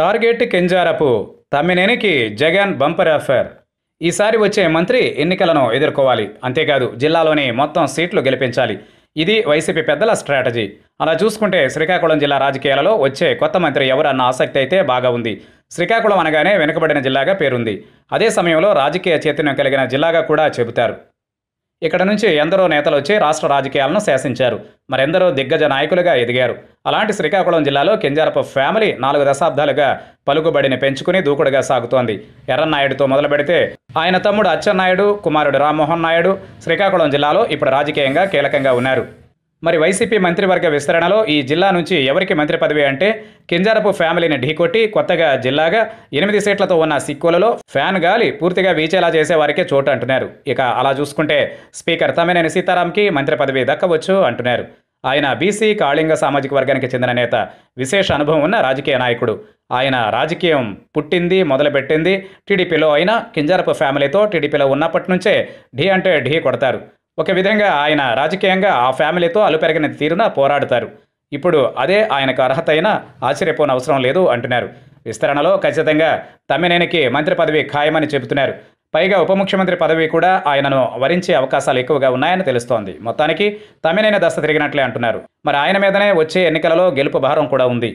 target Kinjarapu తమ్మినేనికి Jagan bumper offer ఈసారి వచ్చే మంత్రి ఎన్నికలను ఎదుర్కోవాలి అంతేకాదు జిల్లాలోని మొత్తం సీట్లు గెలిపించాలి ఇది వైసీపీ పెద్దల స్ట్రాటజీ అలా చూసుకుంటే శ్రీకాకుళం జిల్లా రాజకీయాలలో వచ్చే కొత్త మంత్రి ఎవరన్న ఆసక్తి అయితే బాగా ఉంది శ్రీకాకుళం అనగానే వెనుకబడిన జిల్లాగా పేరుంది అదే సమయంలో రాజకీయ చైతన్యం కలిగిన జిల్లాగా కూడా చెబుతారు ఇక్కడ నుంచి ఎందరో నేతలు వచ్చి రాష్ట్ర రాజకీయాలను శాసించారు మరెందరో దిగ్గజ నాయకులుగా ఎదిగారు అలాంటి శ్రీకాకుళం జిల్లాలో కింజారపు ఫ్యామిలీ నాలుగు దశాబ్దాలుగా పలుకుబడిని పెంచుకుని దూకుడుగా సాగుతోంది ఎర్రన్నాయుడుతో మొదలు పెడితే ఆయన తమ్ముడు అచ్చెన్నాయుడు కుమారుడు రామ్మోహన్ నాయుడు శ్రీకాకుళం జిల్లాలో ఇప్పుడు రాజకీయంగా కీలకంగా ఉన్నారు మరి వైసీపీ మంత్రివర్గ విస్తరణలో ఈ జిల్లా నుంచి ఎవరికి మంత్రి పదవి అంటే కింజారపు ఫ్యామిలీని ఢీకొట్టి కొత్తగా జిల్లాగా ఎనిమిది సీట్లతో ఉన్న సిక్కులలో ఫ్యాన్ గాలి పూర్తిగా వీచేలా చేసేవారికే చోటు అంటున్నారు ఇక అలా చూసుకుంటే స్పీకర్ తమ్మినేని సీతారాంకి మంత్రి పదవి దక్కవచ్చు అంటున్నారు ఆయన బీసీ కాళింగ సామాజిక వర్గానికి చెందిన నేత విశేష అనుభవం ఉన్న రాజకీయ నాయకుడు ఆయన రాజకీయం పుట్టింది మొదలుపెట్టింది టీడీపీలో అయినా కింజారపు ఫ్యామిలీతో టీడీపీలో ఉన్నప్పటి నుంచే ఢీ అంటే ఢీ కొడతారు ఒక విధంగా ఆయన రాజకీయంగా ఆ ఫ్యామిలీతో అలుపెరగిన తీరున పోరాడుతారు ఇప్పుడు అదే ఆయనకు అర్హత అయినా ఆశ్చర్యపోనవసరం లేదు అంటున్నారు విస్తరణలో ఖచ్చితంగా తమ్మినేనికి మంత్రి పదవి ఖాయమని చెబుతున్నారు పైగా ఉప ముఖ్యమంత్రి పదవి కూడా ఆయనను వరించే అవకాశాలు ఎక్కువగా ఉన్నాయని తెలుస్తోంది మొత్తానికి తమ్మినేని దశ తిరిగినట్లే అంటున్నారు మరి ఆయన మీదనే వచ్చే ఎన్నికలలో గెలుపు భారం కూడా ఉంది